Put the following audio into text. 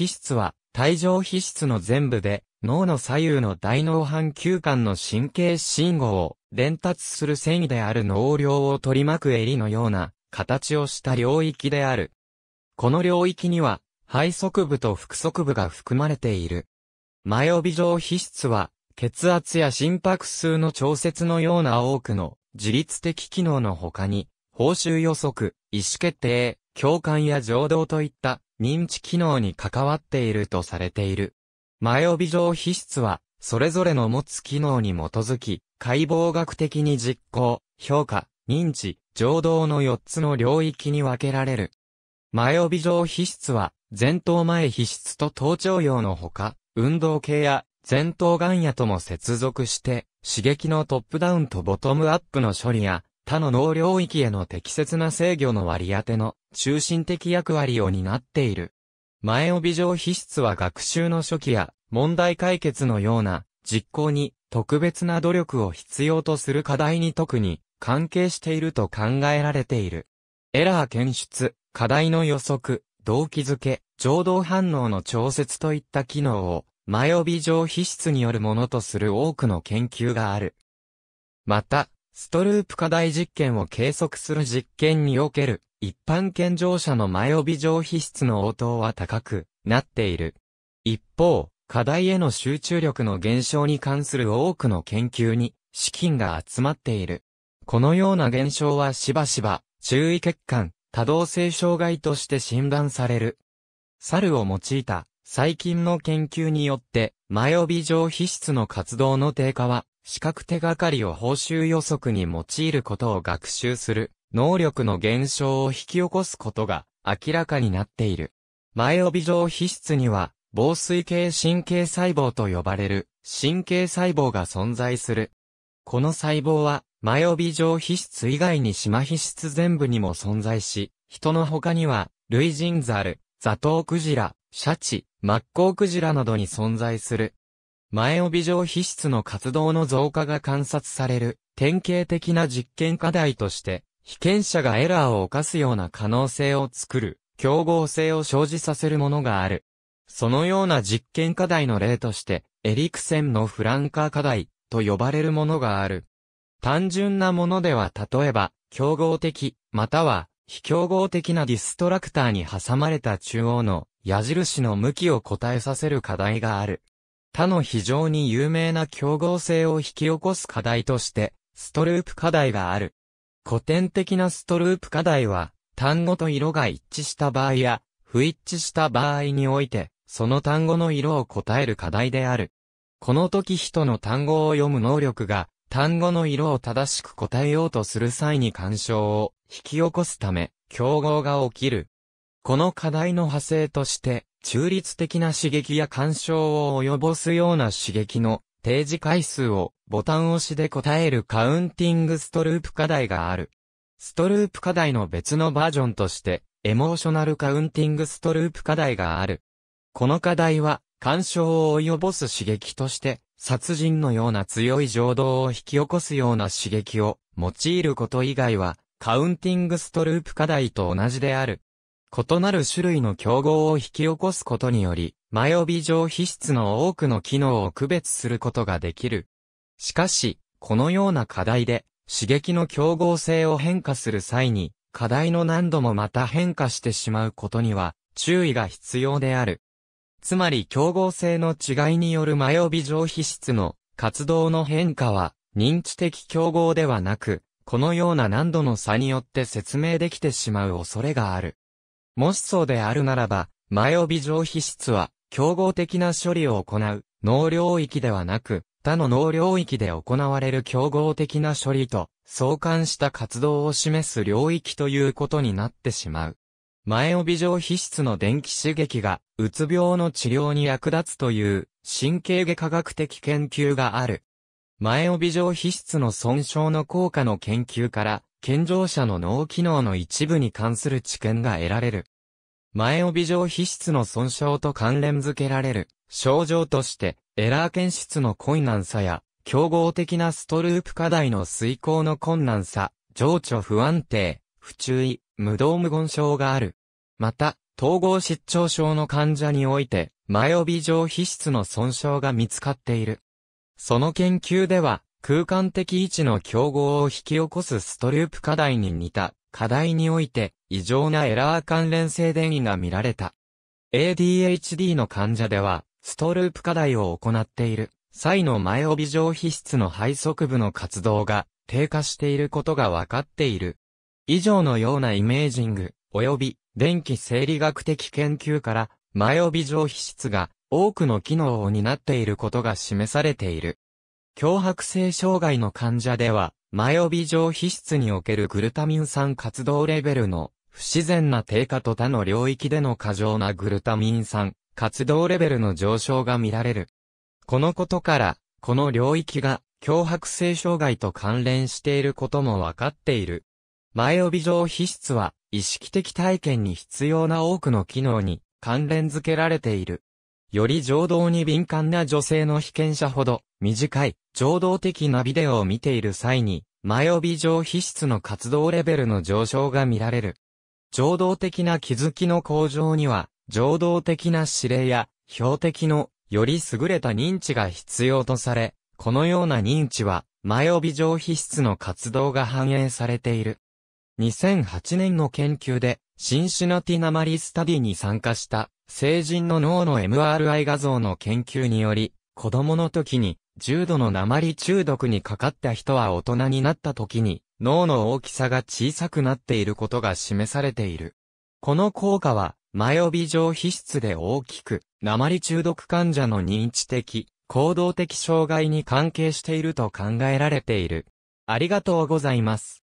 皮質は、体上皮質の全部で、脳の左右の大脳半球間の神経信号を伝達する繊維である脳梁を取り巻く襟のような形をした領域である。この領域には、肺側部と腹側部が含まれている。前帯状皮質は、血圧や心拍数の調節のような多くの自律的機能の他に、報酬予測、意思決定、共感や情動といった認知機能に関わっているとされている。前帯状皮質は、それぞれの持つ機能に基づき、解剖学的に実行、評価、認知、情動の4つの領域に分けられる。前帯状皮質は、前頭前皮質と頭頂葉のほか、運動系や前頭眼野とも接続して、刺激のトップダウンとボトムアップの処理や、他の脳領域への適切な制御の割り当ての中心的役割を担っている。前帯上皮質は学習の初期や問題解決のような実行に特別な努力を必要とする課題に特に関係していると考えられている。エラー検出、課題の予測、動機づけ、情動反応の調節といった機能を前帯上皮質によるものとする多くの研究がある。また、ストループ課題実験を計測する実験における一般健常者の前帯上皮質の応答は高くなっている。一方、課題への集中力の減少に関する多くの研究に資金が集まっている。このような現象はしばしば注意欠陥、多動性障害として診断される。猿を用いた最近の研究によって前帯上皮質の活動の低下は視覚手がかりを報酬予測に用いることを学習する能力の減少を引き起こすことが明らかになっている。前帯状皮質には防水系神経細胞と呼ばれる神経細胞が存在する。この細胞は前帯状皮質以外に島皮質全部にも存在し、人の他には、類人猿、ザトウクジラ、シャチ、マッコウクジラなどに存在する。前帯状皮質の活動の増加が観察される典型的な実験課題として、被験者がエラーを犯すような可能性を作る、競合性を生じさせるものがある。そのような実験課題の例として、エリクセンのフランカー課題と呼ばれるものがある。単純なものでは例えば、競合的、または非競合的なディストラクターに挟まれた中央の矢印の向きを答えさせる課題がある。他の非常に有名な競合性を引き起こす課題として、ストループ課題がある。古典的なストループ課題は、単語と色が一致した場合や、不一致した場合において、その単語の色を答える課題である。この時人の単語を読む能力が、単語の色を正しく答えようとする際に干渉を引き起こすため、競合が起きる。この課題の派生として、中立的な刺激や干渉を及ぼすような刺激の提示回数をボタン押しで答えるカウンティングストループ課題がある。ストループ課題の別のバージョンとして、エモーショナルカウンティングストループ課題がある。この課題は、干渉を及ぼす刺激として、殺人のような強い情動を引き起こすような刺激を用いること以外は、カウンティングストループ課題と同じである。異なる種類の競合を引き起こすことにより、マヨビ上皮質の多くの機能を区別することができる。しかし、このような課題で、刺激の競合性を変化する際に、課題の何度もまた変化してしまうことには、注意が必要である。つまり競合性の違いによるマヨビ上皮質の活動の変化は、認知的競合ではなく、このような難度の差によって説明できてしまう恐れがある。もしそうであるならば、前帯上皮質は、競合的な処理を行う、脳領域ではなく、他の脳領域で行われる競合的な処理と、相関した活動を示す領域ということになってしまう。前帯上皮質の電気刺激が、うつ病の治療に役立つという、神経外科学的研究がある。前帯上皮質の損傷の効果の研究から、健常者の脳機能の一部に関する知見が得られる。前帯状皮質の損傷と関連づけられる症状として、エラー検出の困難さや、競合的なストループ課題の遂行の困難さ、情緒不安定、不注意、無動無言症がある。また、統合失調症の患者において、前帯状皮質の損傷が見つかっている。その研究では、空間的位置の競合を引き起こすストループ課題に似た課題において異常なエラー関連性電位が見られた。ADHD の患者ではストループ課題を行っている際の前帯状皮質の肺側部の活動が低下していることが分かっている。以上のようなイメージング及び電気生理学的研究から前帯状皮質が多くの機能を担っていることが示されている。強迫性障害の患者では、前帯状皮質におけるグルタミン酸活動レベルの不自然な低下と他の領域での過剰なグルタミン酸活動レベルの上昇が見られる。このことから、この領域が強迫性障害と関連していることもわかっている。前帯状皮質は意識的体験に必要な多くの機能に関連づけられている。より情動に敏感な女性の被験者ほど、短い、情動的なビデオを見ている際に、前帯上皮質の活動レベルの上昇が見られる。情動的な気づきの向上には、情動的な指令や、標的の、より優れた認知が必要とされ、このような認知は、前帯上皮質の活動が反映されている。2008年の研究で、シンシナティナマリスタディに参加した、成人の脳の MRI 画像の研究により、子供の時に重度の鉛中毒にかかった人は大人になった時に脳の大きさが小さくなっていることが示されている。この効果は前帯上皮質で大きく鉛中毒患者の認知的、行動的障害に関係していると考えられている。ありがとうございます。